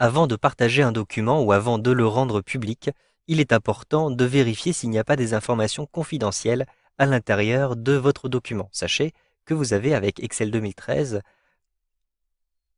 Avant de partager un document ou avant de le rendre public, il est important de vérifier s'il n'y a pas des informations confidentielles à l'intérieur de votre document. Sachez que vous avez avec Excel 2013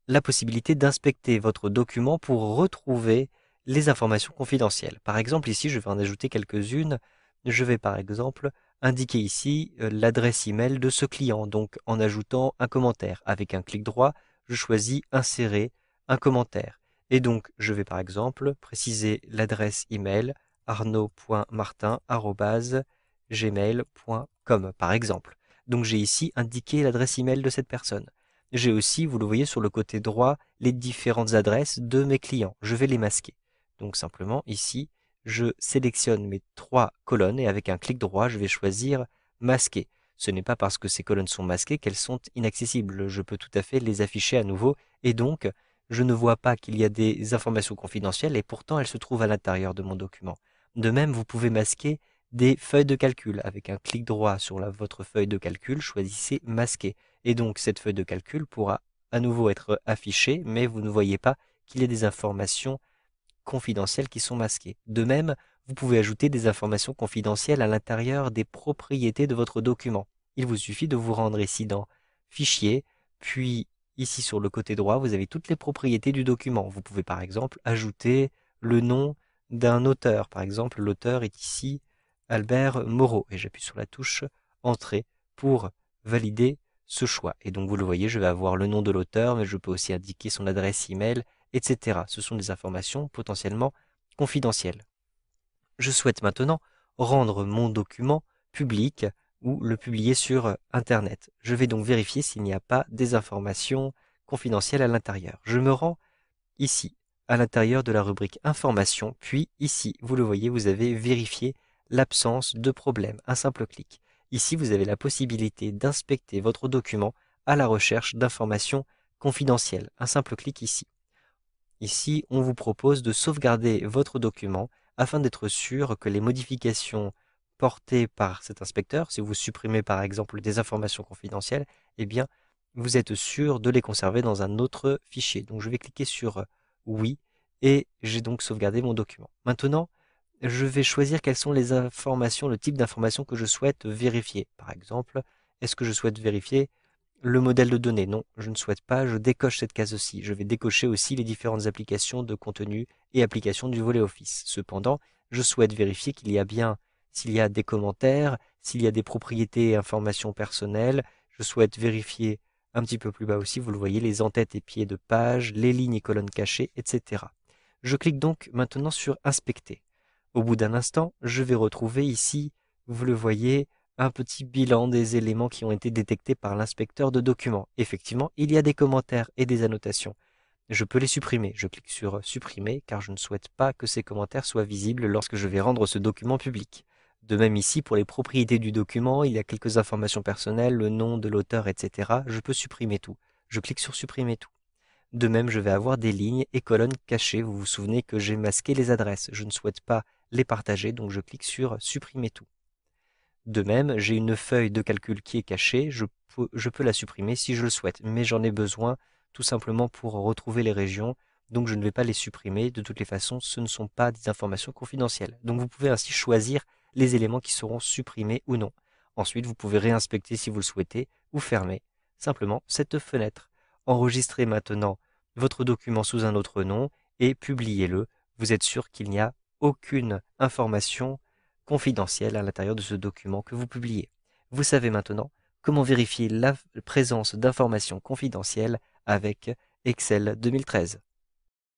la possibilité d'inspecter votre document pour retrouver les informations confidentielles. Par exemple, ici, je vais en ajouter quelques-unes. Je vais par exemple indiquer ici euh, l'adresse email de ce client. Donc en ajoutant un commentaire, avec un clic droit, je choisis insérer un commentaire. Et donc, je vais par exemple préciser l'adresse email arnaud.martin.gmail.com par exemple. Donc j'ai ici indiqué l'adresse email de cette personne. J'ai aussi, vous le voyez sur le côté droit, les différentes adresses de mes clients. Je vais les masquer. Donc simplement ici, je sélectionne mes trois colonnes et avec un clic droit, je vais choisir masquer. Ce n'est pas parce que ces colonnes sont masquées qu'elles sont inaccessibles. Je peux tout à fait les afficher à nouveau et donc je ne vois pas qu'il y a des informations confidentielles et pourtant elles se trouvent à l'intérieur de mon document. De même, vous pouvez masquer des feuilles de calcul. Avec un clic droit sur la, votre feuille de calcul, choisissez Masquer. Et donc cette feuille de calcul pourra à nouveau être affichée, mais vous ne voyez pas qu'il y a des informations confidentielles qui sont masquées. De même, vous pouvez ajouter des informations confidentielles à l'intérieur des propriétés de votre document. Il vous suffit de vous rendre ici dans Fichier, puis Ici, sur le côté droit, vous avez toutes les propriétés du document. Vous pouvez par exemple ajouter le nom d'un auteur. Par exemple, l'auteur est ici Albert Moreau. Et j'appuie sur la touche Entrée pour valider ce choix. Et donc, vous le voyez, je vais avoir le nom de l'auteur, mais je peux aussi indiquer son adresse email, etc. Ce sont des informations potentiellement confidentielles. Je souhaite maintenant rendre mon document public ou le publier sur euh, Internet. Je vais donc vérifier s'il n'y a pas des informations confidentielles à l'intérieur. Je me rends ici, à l'intérieur de la rubrique Informations, puis ici, vous le voyez, vous avez vérifié l'absence de problème, un simple clic. Ici, vous avez la possibilité d'inspecter votre document à la recherche d'informations confidentielles, un simple clic ici. Ici, on vous propose de sauvegarder votre document afin d'être sûr que les modifications porté par cet inspecteur, si vous supprimez par exemple des informations confidentielles, eh bien vous êtes sûr de les conserver dans un autre fichier. Donc je vais cliquer sur euh, oui et j'ai donc sauvegardé mon document. Maintenant, je vais choisir quelles sont les informations, le type d'informations que je souhaite vérifier. Par exemple, est-ce que je souhaite vérifier le modèle de données Non, je ne souhaite pas, je décoche cette case aussi. Je vais décocher aussi les différentes applications de contenu et applications du volet Office. Cependant, je souhaite vérifier qu'il y a bien s'il y a des commentaires, s'il y a des propriétés et informations personnelles. Je souhaite vérifier un petit peu plus bas aussi, vous le voyez, les entêtes et pieds de page, les lignes et colonnes cachées, etc. Je clique donc maintenant sur Inspecter. Au bout d'un instant, je vais retrouver ici, vous le voyez, un petit bilan des éléments qui ont été détectés par l'inspecteur de documents. Effectivement, il y a des commentaires et des annotations. Je peux les supprimer. Je clique sur Supprimer car je ne souhaite pas que ces commentaires soient visibles lorsque je vais rendre ce document public. De même ici, pour les propriétés du document, il y a quelques informations personnelles, le nom de l'auteur, etc. Je peux supprimer tout. Je clique sur supprimer tout. De même, je vais avoir des lignes et colonnes cachées. Vous vous souvenez que j'ai masqué les adresses. Je ne souhaite pas les partager, donc je clique sur supprimer tout. De même, j'ai une feuille de calcul qui est cachée. Je peux, la supprimer si je le souhaite, mais j'en ai besoin tout simplement pour retrouver les régions donc je ne vais pas les supprimer. De toutes les façons, ce ne sont pas des informations confidentielles. Donc vous pouvez ainsi choisir les éléments qui seront supprimés ou non. Ensuite, vous pouvez réinspecter si vous le souhaitez ou fermer simplement cette fenêtre. Enregistrez maintenant votre document sous un autre nom et publiez-le. Vous êtes sûr qu'il n'y a aucune information confidentielle à l'intérieur de ce document que vous publiez. Vous savez maintenant comment vérifier la présence d'informations confidentielles avec Excel 2013.